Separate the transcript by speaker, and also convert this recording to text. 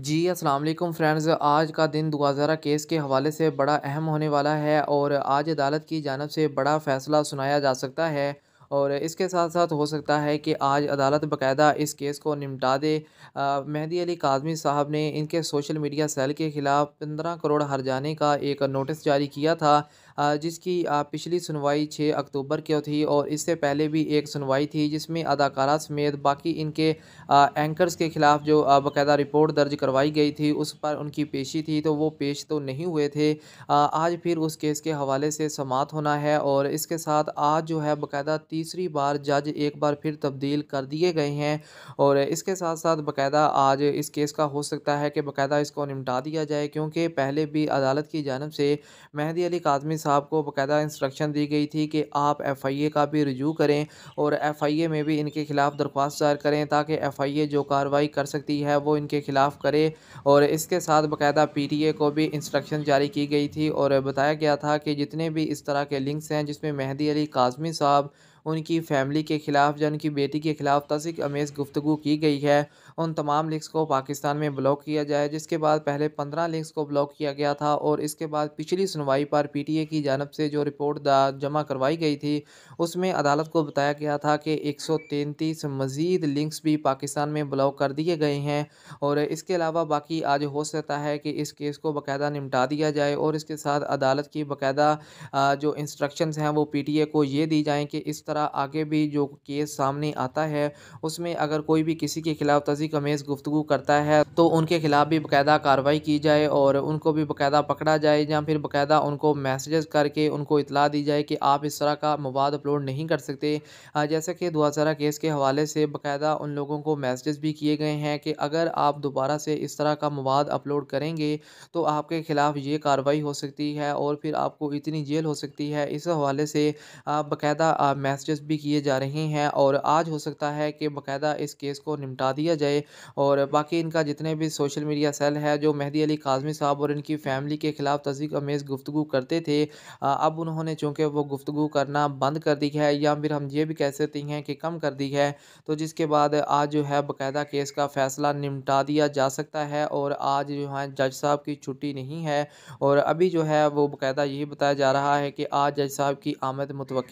Speaker 1: जी अस्सलाम वालेकुम फ्रेंड्स आज का दिन दुआजारा केस के हवाले से बड़ा अहम होने वाला है और आज अदालत की जानब से बड़ा फ़ैसला सुनाया जा सकता है और इसके साथ साथ हो सकता है कि आज अदालत बाकायदा इस केस को निपटा दे मेहंदी अली काजमी साहब ने इनके सोशल मीडिया सेल के ख़िलाफ़ पंद्रह करोड़ हर जाने का एक नोटिस जारी किया था जिसकी पिछली सुनवाई छः अक्टूबर की थी और इससे पहले भी एक सुनवाई थी जिसमें अदाकारा समेत बाकी इनके एंकर्स के ख़िलाफ़ जो बाकायदा रिपोर्ट दर्ज करवाई गई थी उस पर उनकी पेशी थी तो वो पेश तो नहीं हुए थे आज फिर उस केस के हवाले से समात होना है और इसके साथ आज जो है बाकायदा तीसरी बार जज एक बार फिर तब्दील कर दिए गए हैं और इसके साथ साथ बाकायदा आज इस केस का हो सकता है कि बाकायदा इसको निपटा दिया जाए क्योंकि पहले भी अदालत की जानब से मेहदी अली कादमी साहब को बाकायदा इंस्ट्रक्शन दी गई थी कि आप एफ़ आई ए का भी रिजू करें और एफ़ आई ए में भी इनके खिलाफ दरख्वास्त दायर करें ताकि एफ़ आई ए जो कार्रवाई कर सकती है वो इनके खिलाफ करे और इसके साथ बाकायदा पी टी ए को भी इंस्ट्रक्शन जारी की गई थी और बताया गया था कि जितने भी इस तरह के लिंक्स हैं जिसमें मेहदी अली काजमी साहब उनकी फैमिली के ख़िलाफ़ या उनकी बेटी के ख़िलाफ़ तसिक अमेज़ गुफ्तु की गई है उन तमाम लिंक्स को पाकिस्तान में ब्लॉक किया जाए जिसके बाद पहले पंद्रह लिंक्स को ब्लॉक किया गया था और इसके बाद पिछली सुनवाई पर पी टी ए की जानब से जो रिपोर्ट जमा करवाई गई थी उसमें अदालत को बताया गया था कि एक सौ तैंतीस मज़ीद लिंक्स भी पाकिस्तान में ब्लॉक कर दिए गए हैं और इसके अलावा बाकी आज हो सकता है कि इस केस को बाकायदा निपटा दिया जाए और इसके साथ अदालत की बाकायदा जो इंस्ट्रक्शंस हैं वो पी टी ए को ये दी जाएँ कि इस तरह तरह आगे भी जो केस सामने आता है उसमें अगर कोई भी किसी के खिलाफ तजीक अमेज़ गुफ्तु करता है तो उनके खिलाफ भी बाकायदा कार्रवाई की जाए और उनको भी बाकायदा पकड़ा जाए या फिर बाकायदा उनको मैसेजेस करके उनको इतला दी जाए कि आप इस तरह का मवाद अपलोड नहीं कर सकते जैसे कि दुआ केस के हवाले से बाकायदा उन लोगों को मैसेजेस भी किए गए हैं कि अगर आप दोबारा से इस तरह का मवाद अपलोड करेंगे तो आपके ख़िलाफ़ ये कार्रवाई हो सकती है और फिर आपको इतनी जेल हो सकती है इस हवाले से बाकायदा मैसेज मैसेजेस भी किए जा रहे हैं और आज हो सकता है कि बाकायदा इस केस को निपटा दिया जाए और बाकी इनका जितने भी सोशल मीडिया सेल है जो मेहदी अली काजमी साहब और इनकी फैमिली के खिलाफ तस्दीक अमेज़ गुफ्तु करते थे अब उन्होंने चूँकि वो गुफ्तु करना बंद कर दी है या फिर हम ये भी कह सकते हैं कि कम कर दी है तो जिसके बाद आज जो है बाकायदा केस का फ़ैसला निपटा दिया जा सकता है और आज जो है जज साहब की छुट्टी नहीं है और अभी जो है वो बाकायदा यही बताया जा रहा है कि आज जज साहब की आमद मुतव